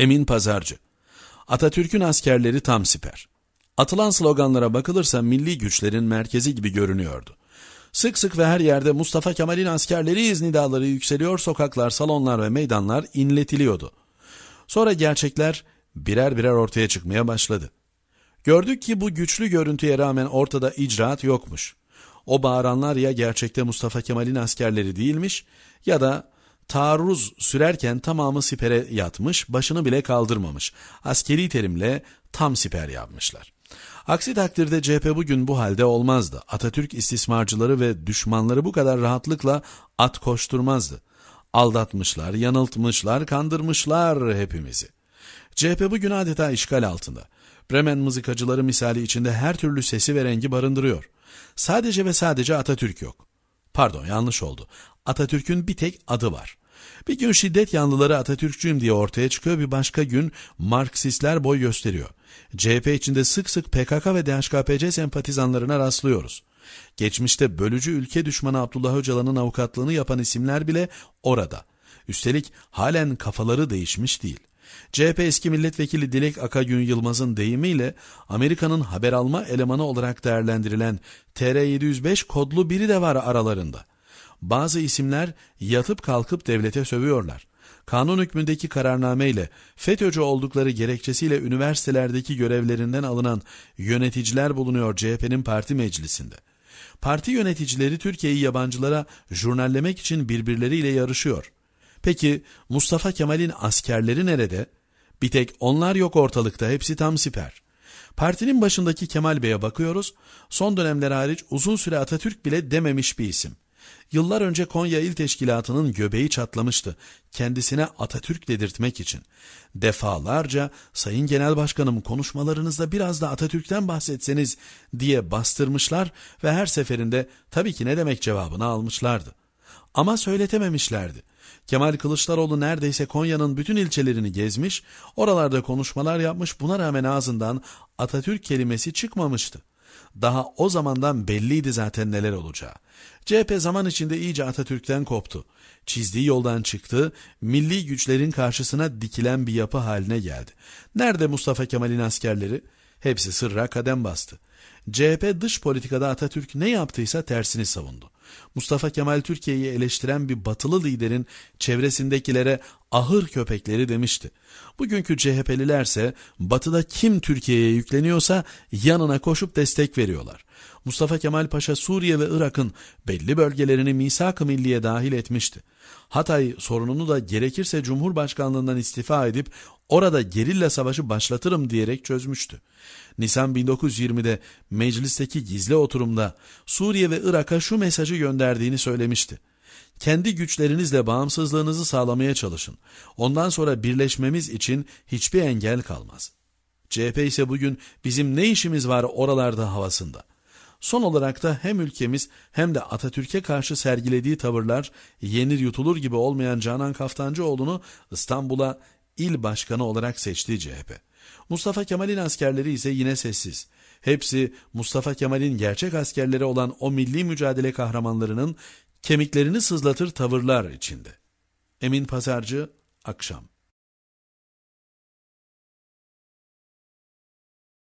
Emin Pazarcı Atatürk'ün askerleri tam siper. Atılan sloganlara bakılırsa milli güçlerin merkezi gibi görünüyordu. Sık sık ve her yerde Mustafa Kemal'in askerleriyiz nidaları yükseliyor, sokaklar, salonlar ve meydanlar inletiliyordu. Sonra gerçekler birer birer ortaya çıkmaya başladı. Gördük ki bu güçlü görüntüye rağmen ortada icraat yokmuş. O bağıranlar ya gerçekte Mustafa Kemal'in askerleri değilmiş ya da Taarruz sürerken tamamı sipere yatmış, başını bile kaldırmamış. Askeri terimle tam siper yapmışlar. Aksi takdirde CHP bugün bu halde olmazdı. Atatürk istismarcıları ve düşmanları bu kadar rahatlıkla at koşturmazdı. Aldatmışlar, yanıltmışlar, kandırmışlar hepimizi. CHP bugün adeta işgal altında. Bremen mızıkacıları misali içinde her türlü sesi ve rengi barındırıyor. Sadece ve sadece Atatürk yok. Pardon yanlış oldu. Atatürk'ün bir tek adı var. Bir gün şiddet yanlıları Atatürkçüyüm diye ortaya çıkıyor, bir başka gün Marksistler boy gösteriyor. CHP içinde sık sık PKK ve DHKPC sempatizanlarına rastlıyoruz. Geçmişte bölücü ülke düşmanı Abdullah Öcalan'ın avukatlığını yapan isimler bile orada. Üstelik halen kafaları değişmiş değil. CHP eski milletvekili Dilek Akagün Yılmaz'ın deyimiyle Amerika'nın haber alma elemanı olarak değerlendirilen TR-705 kodlu biri de var aralarında. Bazı isimler yatıp kalkıp devlete sövüyorlar. Kanun hükmündeki kararname ile FETÖ'cü oldukları gerekçesiyle üniversitelerdeki görevlerinden alınan yöneticiler bulunuyor CHP'nin parti meclisinde. Parti yöneticileri Türkiye'yi yabancılara jurnallemek için birbirleriyle yarışıyor. Peki Mustafa Kemal'in askerleri nerede? Bir tek onlar yok ortalıkta hepsi tam siper. Partinin başındaki Kemal Bey'e bakıyoruz. Son dönemler hariç uzun süre Atatürk bile dememiş bir isim. Yıllar önce Konya İl Teşkilatı'nın göbeği çatlamıştı kendisine Atatürk dedirtmek için. Defalarca Sayın Genel Başkanım konuşmalarınızda biraz da Atatürk'ten bahsetseniz diye bastırmışlar ve her seferinde tabii ki ne demek cevabını almışlardı. Ama söyletememişlerdi. Kemal Kılıçdaroğlu neredeyse Konya'nın bütün ilçelerini gezmiş, oralarda konuşmalar yapmış buna rağmen ağzından Atatürk kelimesi çıkmamıştı. Daha o zamandan belliydi zaten neler olacağı. CHP zaman içinde iyice Atatürk'ten koptu. Çizdiği yoldan çıktı, milli güçlerin karşısına dikilen bir yapı haline geldi. Nerede Mustafa Kemal'in askerleri? Hepsi sırra kadem bastı. CHP dış politikada Atatürk ne yaptıysa tersini savundu. Mustafa Kemal Türkiye'yi eleştiren bir batılı liderin çevresindekilere ahır köpekleri demişti. Bugünkü CHP'lilerse batıda kim Türkiye'ye yükleniyorsa yanına koşup destek veriyorlar. Mustafa Kemal Paşa Suriye ve Irak'ın belli bölgelerini misak-ı milliye dahil etmişti. Hatay sorununu da gerekirse Cumhurbaşkanlığından istifa edip orada gerilla savaşı başlatırım diyerek çözmüştü. Nisan 1920'de meclisteki gizli oturumda Suriye ve Irak'a şu mesajı gönderdiğini söylemişti. Kendi güçlerinizle bağımsızlığınızı sağlamaya çalışın. Ondan sonra birleşmemiz için hiçbir engel kalmaz. CHP ise bugün bizim ne işimiz var oralarda havasında. Son olarak da hem ülkemiz hem de Atatürk'e karşı sergilediği tavırlar yenir yutulur gibi olmayan Canan Kaftancıoğlu'nu İstanbul'a il başkanı olarak seçti CHP. Mustafa Kemal'in askerleri ise yine sessiz. Hepsi Mustafa Kemal'in gerçek askerleri olan o milli mücadele kahramanlarının kemiklerini sızlatır tavırlar içinde. Emin Pazarcı, akşam.